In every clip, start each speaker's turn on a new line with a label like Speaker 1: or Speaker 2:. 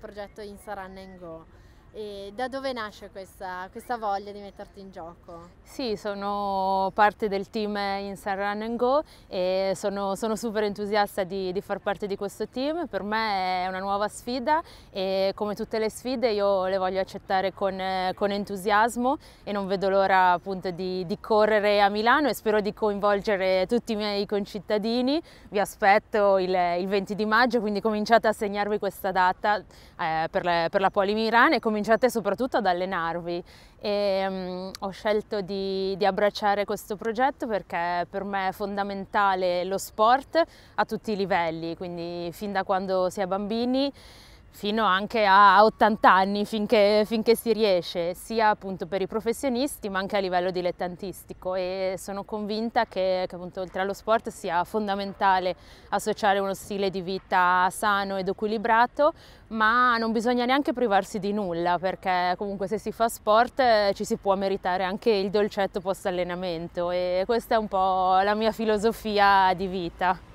Speaker 1: progetto Insa Run and Go. E da dove nasce questa, questa, voglia di metterti in gioco? Sì, sono parte del team in San Run Go e sono, sono super entusiasta di, di, far parte di questo team. Per me è una nuova sfida e come tutte le sfide io le voglio accettare con, con entusiasmo e non vedo l'ora appunto di, di, correre a Milano e spero di coinvolgere tutti i miei concittadini. Vi aspetto il, il 20 di maggio, quindi cominciate a segnarvi questa data eh, per, la, per la Poli Milano e cominciate cominciate soprattutto ad allenarvi e um, ho scelto di, di, abbracciare questo progetto perché per me è fondamentale lo sport a tutti i livelli, quindi fin da quando si è bambini fino anche a 80 anni finché, finché, si riesce, sia appunto per i professionisti ma anche a livello dilettantistico e sono convinta che, che appunto oltre allo sport sia fondamentale associare uno stile di vita sano ed equilibrato ma non bisogna neanche privarsi di nulla perché comunque se si fa sport eh, ci si può meritare anche il dolcetto post allenamento e questa è un po' la mia filosofia di vita.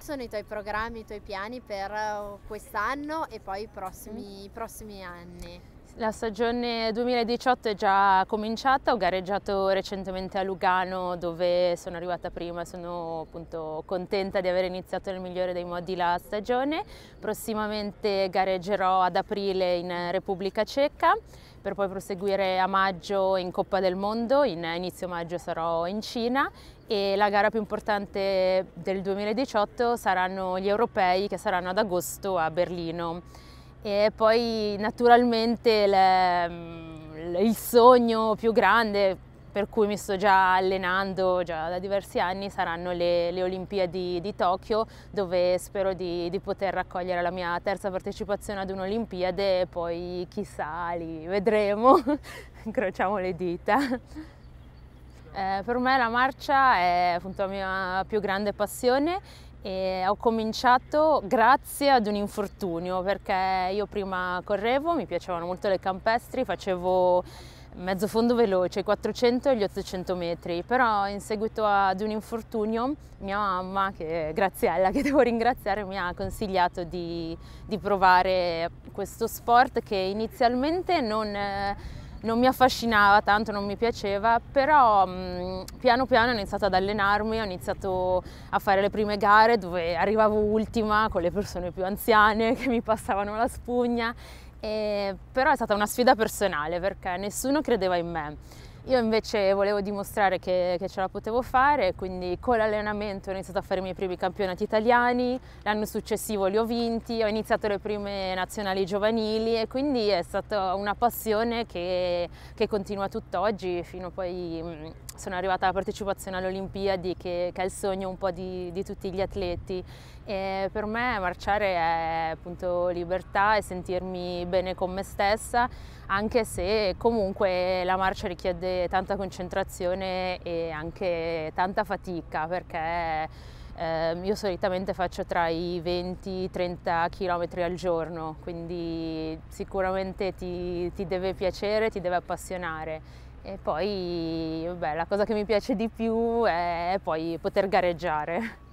Speaker 1: Sono i tuoi programmi, i tuoi piani per eh, quest'anno e poi i prossimi, mm. prossimi anni? La stagione 2018 è già cominciata, ho gareggiato recentemente a Lugano dove sono arrivata prima, sono appunto contenta di aver iniziato nel migliore dei modi la stagione. Prossimamente gareggerò ad aprile in Repubblica Ceca per poi proseguire a maggio in Coppa del Mondo, in inizio maggio sarò in Cina e la gara più importante del 2018 saranno gli europei che saranno ad agosto a Berlino e poi naturalmente le, mm, il sogno più grande per cui mi sto già allenando già da diversi anni saranno le, le Olimpiadi di Tokyo dove spero di, di, poter raccogliere la mia terza partecipazione ad un'Olimpiade e poi chissà, li vedremo, incrociamo le dita. Eh, per me la marcia è appunto la mia più grande passione e ho cominciato grazie ad un infortunio perché io prima correvo, mi piacevano molto le campestri, facevo mezzo fondo veloce, i 400 e gli 800 metri, però in seguito ad un infortunio mia mamma, che Graziella, che devo ringraziare, mi ha consigliato di, di provare questo sport che inizialmente non non mi affascinava tanto, non mi piaceva, però mh, mm, piano piano ho iniziato ad allenarmi, ho iniziato a fare le prime gare dove arrivavo ultima con le persone più anziane che mi passavano la spugna, e, però è stata una sfida personale perché nessuno credeva in me. Io invece volevo dimostrare che, che, ce la potevo fare, quindi con l'allenamento ho iniziato a fare i miei primi campionati italiani, l'anno successivo li ho vinti, ho iniziato le prime nazionali giovanili e quindi è stata una passione che, che continua tutt'oggi fino poi mm, sono arrivata alla partecipazione alle Olimpiadi, che, che è il sogno un po' di, di, tutti gli atleti. E per me marciare è appunto libertà e sentirmi bene con me stessa, anche se comunque la marcia richiede tanta concentrazione e anche tanta fatica, perché eh, io solitamente faccio tra i 20-30 e i km al giorno, quindi sicuramente ti, ti deve piacere, ti deve appassionare e poi beh, la cosa che mi piace di più è poi poter gareggiare.